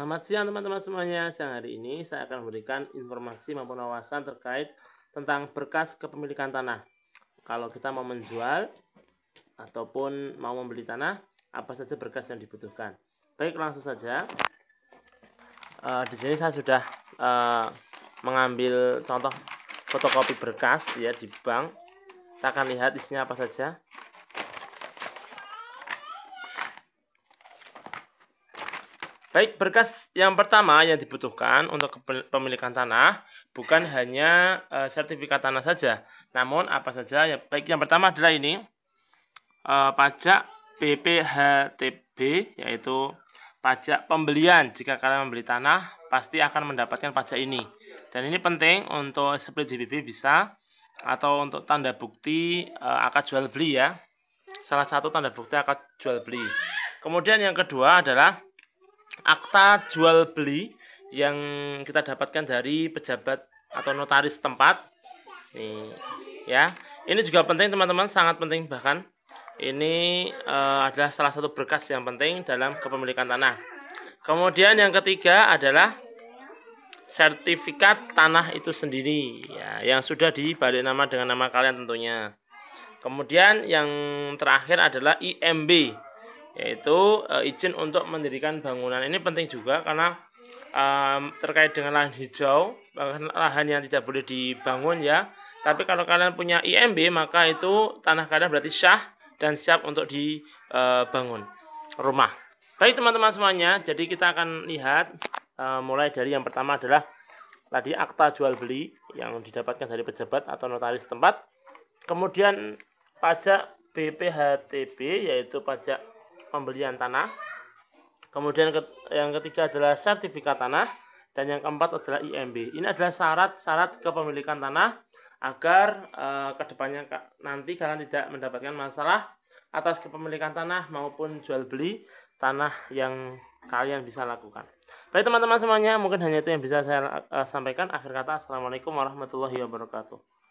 Selamat siang teman-teman semuanya. Siang hari ini saya akan memberikan informasi maupun wawasan terkait tentang berkas kepemilikan tanah. Kalau kita mau menjual ataupun mau membeli tanah, apa saja berkas yang dibutuhkan. Baik, langsung saja. Uh, di sini saya sudah uh, mengambil contoh fotokopi berkas ya di bank. Kita akan lihat isinya apa saja. Baik, berkas yang pertama yang dibutuhkan untuk pemilikan tanah bukan hanya e, sertifikat tanah saja, namun apa saja. Ya, baik, yang pertama adalah ini e, pajak PPHTB, yaitu pajak pembelian. Jika kalian membeli tanah, pasti akan mendapatkan pajak ini. Dan ini penting untuk split DPP bisa atau untuk tanda bukti e, akad jual beli ya. Salah satu tanda bukti akad jual beli. Kemudian yang kedua adalah akta jual beli yang kita dapatkan dari pejabat atau notaris tempat. Nih, ya. Ini juga penting teman-teman, sangat penting bahkan. Ini e, adalah salah satu berkas yang penting dalam kepemilikan tanah. Kemudian yang ketiga adalah sertifikat tanah itu sendiri ya, yang sudah dibalik nama dengan nama kalian tentunya. Kemudian yang terakhir adalah IMB yaitu e, izin untuk mendirikan bangunan. Ini penting juga karena e, terkait dengan lahan hijau, bahkan lahan yang tidak boleh dibangun ya. Tapi kalau kalian punya IMB maka itu tanah kalian berarti syah dan siap untuk dibangun eh, rumah. Baik teman-teman semuanya, jadi kita akan lihat e, mulai dari yang pertama adalah tadi akta jual beli yang didapatkan dari pejabat atau notaris tempat. Kemudian pajak BPHTB yaitu pajak pembelian tanah. Kemudian yang ketiga adalah sertifikat tanah dan yang keempat adalah IMB. Ini adalah syarat-syarat kepemilikan tanah agar e, kedepannya nanti kalian tidak mendapatkan masalah atas kepemilikan tanah maupun jual beli tanah yang kalian bisa lakukan. Baik teman-teman semuanya, mungkin hanya itu yang bisa saya e, sampaikan. Akhir kata, Assalamualaikum warahmatullahi wabarakatuh.